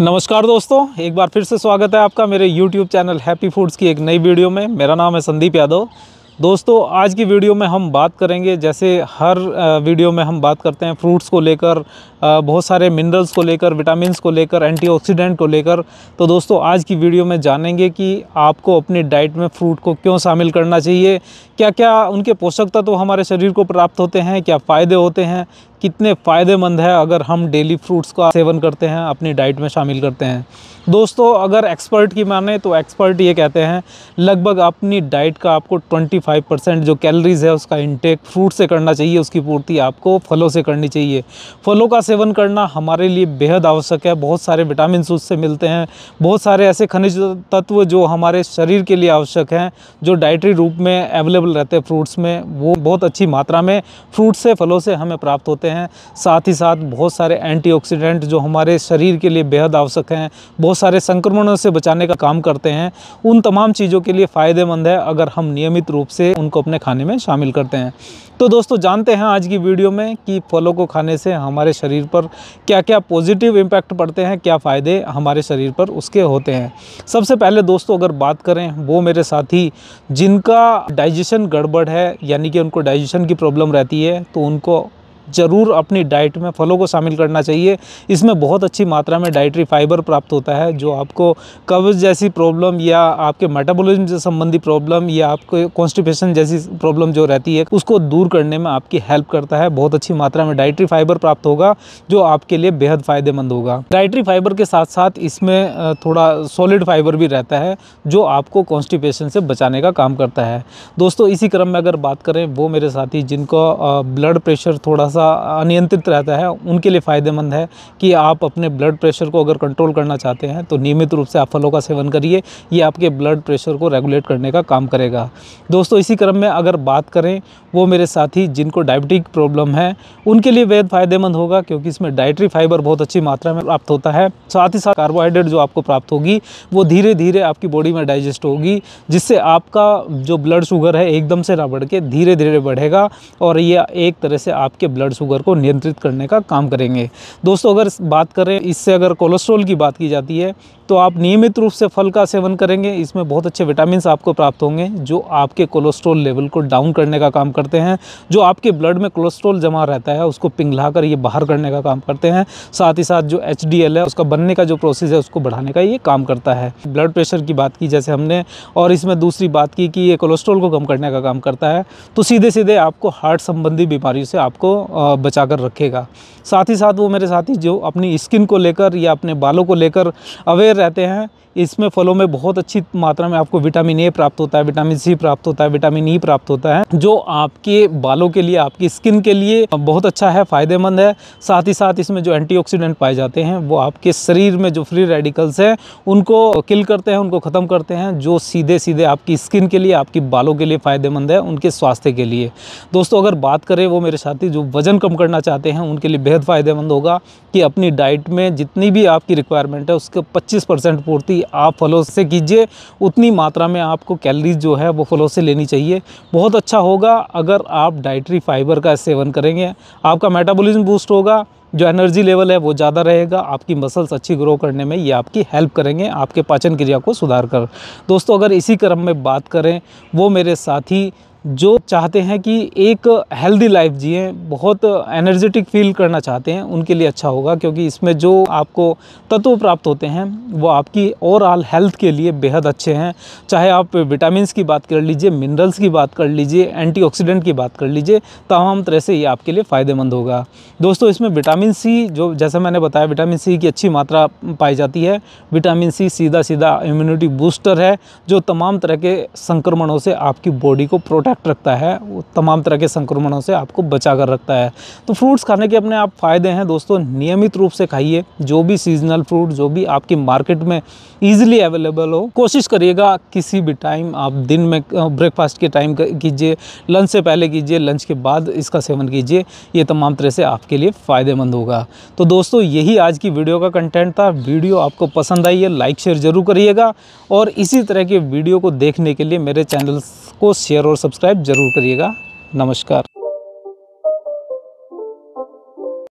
नमस्कार दोस्तों एक बार फिर से स्वागत है आपका मेरे YouTube चैनल हैप्पी फूड्स की एक नई वीडियो में मेरा नाम है संदीप यादव दोस्तों आज की वीडियो में हम बात करेंगे जैसे हर वीडियो में हम बात करते हैं फ्रूट्स को लेकर बहुत सारे मिनरल्स को लेकर विटामिन को लेकर एंटीऑक्सीडेंट को लेकर तो दोस्तों आज की वीडियो में जानेंगे कि आपको अपनी डाइट में फ्रूट को क्यों शामिल करना चाहिए क्या क्या उनके पोषक तत्व तो हमारे शरीर को प्राप्त होते हैं क्या फ़ायदे होते हैं कितने फ़ायदेमंद है अगर हम डेली फ्रूट्स का सेवन करते हैं अपनी डाइट में शामिल करते हैं दोस्तों अगर एक्सपर्ट की माने तो एक्सपर्ट ये कहते हैं लगभग अपनी डाइट का आपको ट्वेंटी फाइव परसेंट जो कैलरीज है उसका इंटेक फ्रूट से करना चाहिए उसकी पूर्ति आपको फलों से करनी चाहिए फलों का सेवन करना हमारे लिए बेहद आवश्यक है बहुत सारे विटामिन उससे मिलते हैं बहुत सारे ऐसे खनिज तत्व जो हमारे शरीर के लिए आवश्यक हैं जो डाइटरी रूप में अवेलेबल रहते हैं फ्रूट्स में वो बहुत अच्छी मात्रा में फ्रूट से फलों से हमें प्राप्त होते हैं साथ ही साथ बहुत सारे एंटी जो हमारे शरीर के लिए बेहद आवश्यक हैं बहुत सारे संक्रमणों से बचाने का काम करते हैं उन तमाम चीज़ों के लिए फ़ायदेमंद है अगर हम नियमित रूप से उनको अपने खाने में शामिल करते हैं तो दोस्तों जानते हैं आज की वीडियो में कि फलों को खाने से हमारे शरीर पर क्या क्या पॉजिटिव इम्पैक्ट पड़ते हैं क्या फ़ायदे हमारे शरीर पर उसके होते हैं सबसे पहले दोस्तों अगर बात करें वो मेरे साथी जिनका डाइजेशन गड़बड़ है यानी कि उनको डाइजेशन की प्रॉब्लम रहती है तो उनको ज़रूर अपनी डाइट में फलों को शामिल करना चाहिए इसमें बहुत अच्छी मात्रा में डाइटरी फाइबर प्राप्त होता है जो आपको कब्ज़ जैसी प्रॉब्लम या आपके मेटाबॉलिज्म से संबंधी प्रॉब्लम या आपके कॉन्स्टिपेशन जैसी प्रॉब्लम जो रहती है उसको दूर करने में आपकी हेल्प करता है बहुत अच्छी मात्रा में डाइट्री फाइबर प्राप्त होगा जो आपके लिए बेहद फ़ायदेमंद होगा डाइट्री फाइबर के साथ साथ इसमें थोड़ा सॉलिड फाइबर भी रहता है जो आपको कॉन्स्टिपेशन से बचाने का काम करता है दोस्तों इसी क्रम में अगर बात करें वो मेरे साथी जिनको ब्लड प्रेशर थोड़ा सा अनियंत्रित रहता है उनके लिए फ़ायदेमंद है कि आप अपने ब्लड प्रेशर को अगर कंट्रोल करना चाहते हैं तो नियमित रूप से आप फलों का सेवन करिए ये आपके ब्लड प्रेशर को रेगुलेट करने का काम करेगा दोस्तों इसी क्रम में अगर बात करें वो मेरे साथी जिनको डायबिटिक प्रॉब्लम है उनके लिए बेहद फ़ायदेमंद होगा क्योंकि इसमें डायट्री फाइबर बहुत अच्छी मात्रा में प्राप्त होता है साथ ही साथ कार्बोहाइड्रेट जो आपको प्राप्त होगी वो धीरे धीरे आपकी बॉडी में डाइजेस्ट होगी जिससे आपका जो ब्लड शुगर है एकदम से ना बढ़ के धीरे धीरे बढ़ेगा और ये एक तरह से आपके ब्लड ब्लड शुगर को नियंत्रित करने का काम करेंगे दोस्तों अगर बात करें इससे अगर कोलेस्ट्रॉल की बात की जाती है तो आप नियमित रूप से फल का सेवन करेंगे इसमें बहुत अच्छे विटामिन आपको प्राप्त होंगे जो आपके कोलेस्ट्रॉल लेवल को डाउन करने का काम करते हैं जो आपके ब्लड में कोलेस्ट्रॉल जमा रहता है उसको पिघला कर ये बाहर करने का काम करते हैं साथ ही साथ जो एच है उसका बनने का जो प्रोसेस है उसको बढ़ाने का ये काम करता है ब्लड प्रेशर की बात की जैसे हमने और इसमें दूसरी बात की कि ये कोलेस्ट्रॉल को कम करने का काम करता है तो सीधे सीधे आपको हार्ट संबंधी बीमारियों से आपको बचा कर रखेगा साथ ही साथ वो मेरे साथी जो अपनी स्किन को लेकर या अपने बालों को लेकर अवेयर रहते हैं इसमें फलों में बहुत अच्छी मात्रा में आपको विटामिन ए प्राप्त होता है विटामिन सी प्राप्त होता है विटामिन ई e प्राप्त होता है जो आपके बालों के लिए आपकी स्किन के लिए बहुत अच्छा है फ़ायदेमंद है साथ ही साथ इसमें जो एंटीऑक्सीडेंट पाए जाते हैं वो आपके शरीर में जो फ्री रेडिकल्स हैं उनको किल करते हैं उनको ख़त्म करते हैं जो सीधे सीधे आपकी स्किन के लिए आपकी बालों के लिए फ़ायदेमंद है उनके स्वास्थ्य के लिए दोस्तों अगर बात करें वो मेरे साथी जो वजन वज़न कम करना चाहते हैं उनके लिए बेहद फ़ायदेमंद होगा कि अपनी डाइट में जितनी भी आपकी रिक्वायरमेंट है उसके 25 परसेंट पूर्ति आप फलों से कीजिए उतनी मात्रा में आपको कैलरीज जो है वो फलों से लेनी चाहिए बहुत अच्छा होगा अगर आप डाइटरी फाइबर का सेवन करेंगे आपका मेटाबोलिज्म बूस्ट होगा जो एनर्जी लेवल है वो ज़्यादा रहेगा आपकी मसल्स अच्छी ग्रो करने में ये आपकी हेल्प करेंगे आपके पाचन क्रिया को सुधार कर दोस्तों अगर इसी क्रम में बात करें वो मेरे साथी जो चाहते हैं कि एक हेल्दी लाइफ जिए बहुत एनर्जेटिक फील करना चाहते हैं उनके लिए अच्छा होगा क्योंकि इसमें जो आपको तत्व प्राप्त होते हैं वो आपकी ओवरऑल हेल्थ के लिए बेहद अच्छे हैं चाहे आप विटामिन की बात कर लीजिए मिनरल्स की बात कर लीजिए एंटी की बात कर लीजिए तमाम तरह से ये आपके लिए फ़ायदेमंद होगा दोस्तों इसमें विटामिन सी जो जैसे मैंने बताया विटामिन सी की अच्छी मात्रा पाई जाती है विटामिन सी सीधा सीधा इम्यूनिटी बूस्टर है जो तमाम तरह के संक्रमणों से आपकी बॉडी को प्रोटेक्ट इम्पैक्ट रखता है वो तमाम तरह के संक्रमणों से आपको बचा कर रखता है तो फ्रूट्स खाने के अपने आप फ़ायदे हैं दोस्तों नियमित रूप से खाइए जो भी सीजनल फ्रूट जो भी आपकी मार्केट में ईजिली अवेलेबल हो कोशिश करिएगा किसी भी टाइम आप दिन में ब्रेकफास्ट के टाइम कीजिए लंच से पहले कीजिए लंच के बाद इसका सेवन कीजिए ये तमाम तरह से आपके लिए फ़ायदेमंद होगा तो दोस्तों यही आज की वीडियो का कंटेंट था वीडियो आपको पसंद आई है लाइक शेयर ज़रूर करिएगा और इसी तरह के वीडियो को देखने के लिए मेरे चैनल को शेयर और सब्सक्राइब सब्सक्राइब ज़रूर करिएगा नमस्कार